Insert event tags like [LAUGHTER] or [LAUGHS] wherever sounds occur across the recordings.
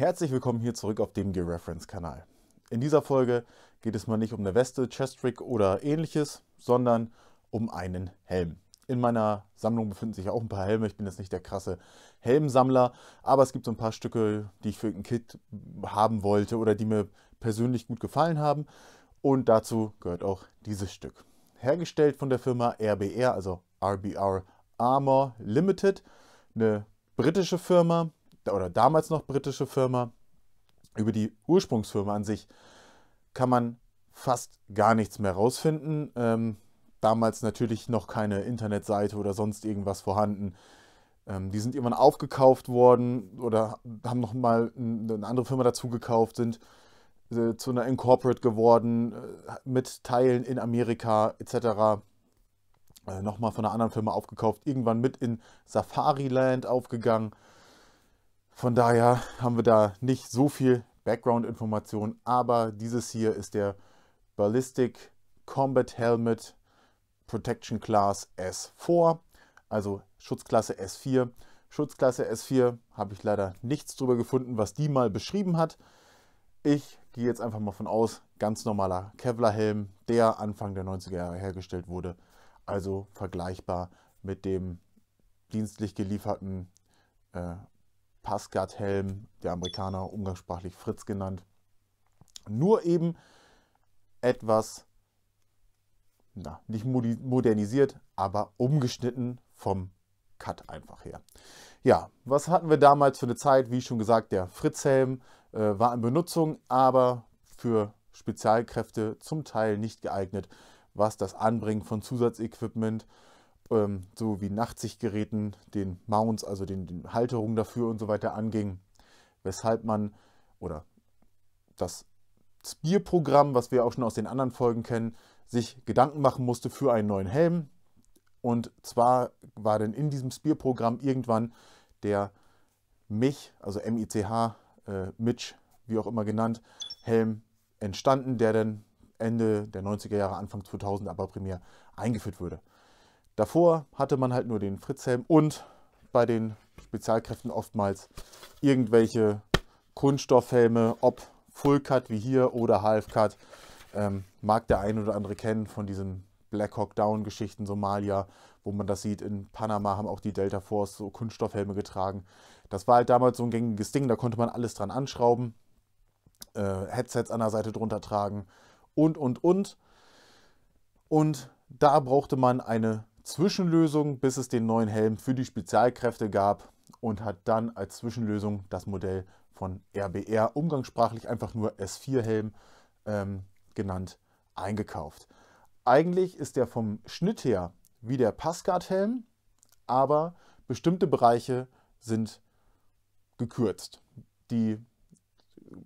Herzlich willkommen hier zurück auf dem Gear Reference kanal In dieser Folge geht es mal nicht um eine Weste, Chest-Trick oder ähnliches, sondern um einen Helm. In meiner Sammlung befinden sich auch ein paar Helme. Ich bin jetzt nicht der krasse Helmsammler, aber es gibt so ein paar Stücke, die ich für ein Kit haben wollte oder die mir persönlich gut gefallen haben. Und dazu gehört auch dieses Stück. Hergestellt von der Firma RBR, also RBR Armor Limited, eine britische Firma, oder damals noch britische Firma, über die Ursprungsfirma an sich kann man fast gar nichts mehr rausfinden. Ähm, damals natürlich noch keine Internetseite oder sonst irgendwas vorhanden. Ähm, die sind irgendwann aufgekauft worden oder haben nochmal eine andere Firma dazu gekauft, sind äh, zu einer Incorporate geworden, äh, mit Teilen in Amerika etc. Äh, nochmal von einer anderen Firma aufgekauft, irgendwann mit in Safariland aufgegangen. Von daher haben wir da nicht so viel Background-Information, aber dieses hier ist der Ballistic Combat Helmet Protection Class S4, also Schutzklasse S4. Schutzklasse S4 habe ich leider nichts drüber gefunden, was die mal beschrieben hat. Ich gehe jetzt einfach mal von aus, ganz normaler Kevlar-Helm, der Anfang der 90er Jahre hergestellt wurde, also vergleichbar mit dem dienstlich gelieferten äh, Pascat Helm, der Amerikaner umgangssprachlich Fritz genannt. Nur eben etwas, na, nicht modernisiert, aber umgeschnitten vom Cut einfach her. Ja, was hatten wir damals für eine Zeit? Wie schon gesagt, der Fritz-Helm äh, war in Benutzung, aber für Spezialkräfte zum Teil nicht geeignet, was das Anbringen von Zusatzequipment angeht ähm, so wie Nachtsichtgeräten, den Mounts, also den, den Halterungen dafür und so weiter anging, weshalb man oder das Spear-Programm, was wir auch schon aus den anderen Folgen kennen, sich Gedanken machen musste für einen neuen Helm. Und zwar war denn in diesem Spear-Programm irgendwann der Mich, also M-I-C-H, äh, Mitch, wie auch immer genannt, Helm entstanden, der dann Ende der 90er Jahre, Anfang 2000 aber primär eingeführt wurde. Davor hatte man halt nur den Fritzhelm und bei den Spezialkräften oftmals irgendwelche Kunststoffhelme, ob Full Cut wie hier oder Half Cut. Ähm, mag der ein oder andere kennen von diesen Black Hawk Down Geschichten Somalia, wo man das sieht. In Panama haben auch die Delta Force so Kunststoffhelme getragen. Das war halt damals so ein gängiges Ding, da konnte man alles dran anschrauben, äh, Headsets an der Seite drunter tragen und, und, und. Und da brauchte man eine Zwischenlösung, bis es den neuen Helm für die Spezialkräfte gab und hat dann als Zwischenlösung das Modell von RBR, umgangssprachlich einfach nur S4-Helm ähm, genannt, eingekauft. Eigentlich ist der vom Schnitt her wie der Passcard-Helm, aber bestimmte Bereiche sind gekürzt. Die,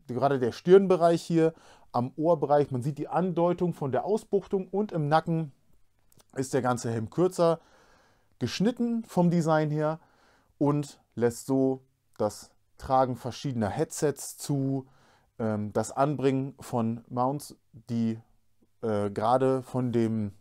gerade der Stirnbereich hier, am Ohrbereich, man sieht die Andeutung von der Ausbuchtung und im Nacken ist der ganze Helm kürzer geschnitten vom Design her und lässt so das Tragen verschiedener Headsets zu, ähm, das Anbringen von Mounts, die äh, gerade von dem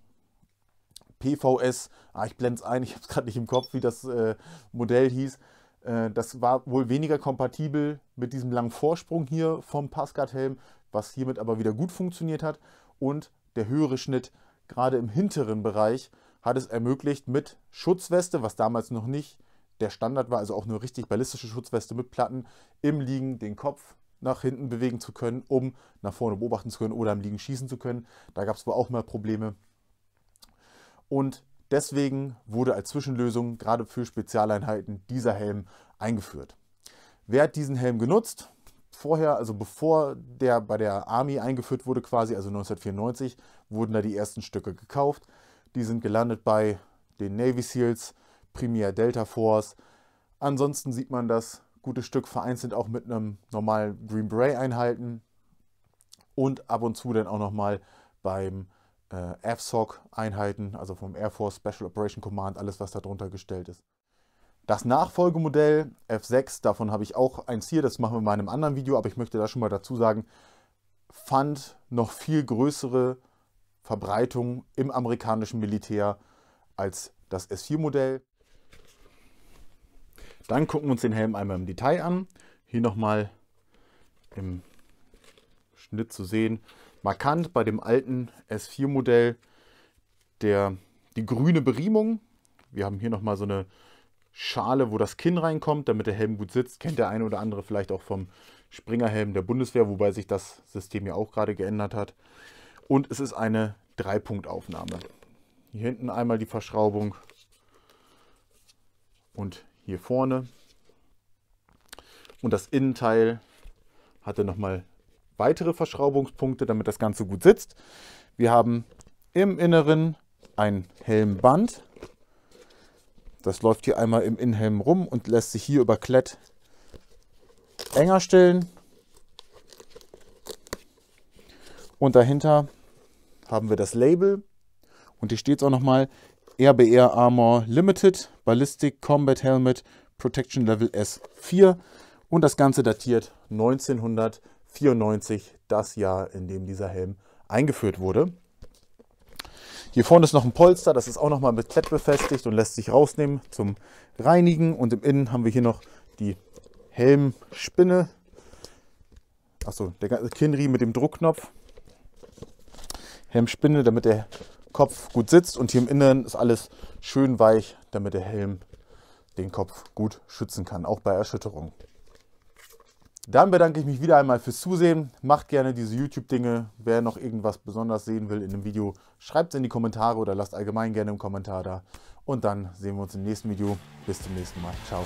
PVS, ah, ich blende es ein, [LAUGHS] ich habe es gerade nicht im Kopf, wie das äh, Modell hieß, äh, das war wohl weniger kompatibel mit diesem langen Vorsprung hier vom Pascard-Helm, was hiermit aber wieder gut funktioniert hat und der höhere Schnitt gerade im hinteren Bereich, hat es ermöglicht, mit Schutzweste, was damals noch nicht der Standard war, also auch nur richtig ballistische Schutzweste mit Platten, im Liegen den Kopf nach hinten bewegen zu können, um nach vorne beobachten zu können oder im Liegen schießen zu können. Da gab es wohl auch mal Probleme. Und deswegen wurde als Zwischenlösung gerade für Spezialeinheiten dieser Helm eingeführt. Wer hat diesen Helm genutzt? vorher, also bevor der bei der Army eingeführt wurde quasi, also 1994, wurden da die ersten Stücke gekauft. Die sind gelandet bei den Navy SEALs, Premier Delta Force. Ansonsten sieht man das gute Stück vereinzelt auch mit einem normalen Green Beret einhalten und ab und zu dann auch nochmal beim äh, FSOC Einheiten, also vom Air Force Special Operation Command, alles was da drunter gestellt ist. Das Nachfolgemodell F6, davon habe ich auch eins hier, das machen wir in meinem anderen Video, aber ich möchte da schon mal dazu sagen, fand noch viel größere Verbreitung im amerikanischen Militär als das S4-Modell. Dann gucken wir uns den Helm einmal im Detail an. Hier nochmal im Schnitt zu sehen. Markant bei dem alten S4-Modell die grüne Beriemung. Wir haben hier nochmal so eine Schale, wo das Kinn reinkommt, damit der Helm gut sitzt. Kennt der eine oder andere vielleicht auch vom Springerhelm der Bundeswehr, wobei sich das System ja auch gerade geändert hat. Und es ist eine Dreipunktaufnahme. Hier hinten einmal die Verschraubung und hier vorne. Und das Innenteil hatte nochmal weitere Verschraubungspunkte, damit das Ganze gut sitzt. Wir haben im Inneren ein Helmband, das läuft hier einmal im Innenhelm rum und lässt sich hier über Klett enger stellen. Und dahinter haben wir das Label. Und hier steht es auch nochmal. RBR Armor Limited Ballistic Combat Helmet Protection Level S4. Und das Ganze datiert 1994, das Jahr, in dem dieser Helm eingeführt wurde. Hier vorne ist noch ein Polster, das ist auch nochmal mit Klett befestigt und lässt sich rausnehmen zum Reinigen. Und im Innen haben wir hier noch die Helmspinne. Achso, der ganze Kinnriemen mit dem Druckknopf. Helmspinne, damit der Kopf gut sitzt. Und hier im Inneren ist alles schön weich, damit der Helm den Kopf gut schützen kann, auch bei Erschütterungen. Dann bedanke ich mich wieder einmal fürs Zusehen. Macht gerne diese YouTube-Dinge. Wer noch irgendwas besonders sehen will in dem Video, schreibt es in die Kommentare oder lasst allgemein gerne einen Kommentar da. Und dann sehen wir uns im nächsten Video. Bis zum nächsten Mal. Ciao.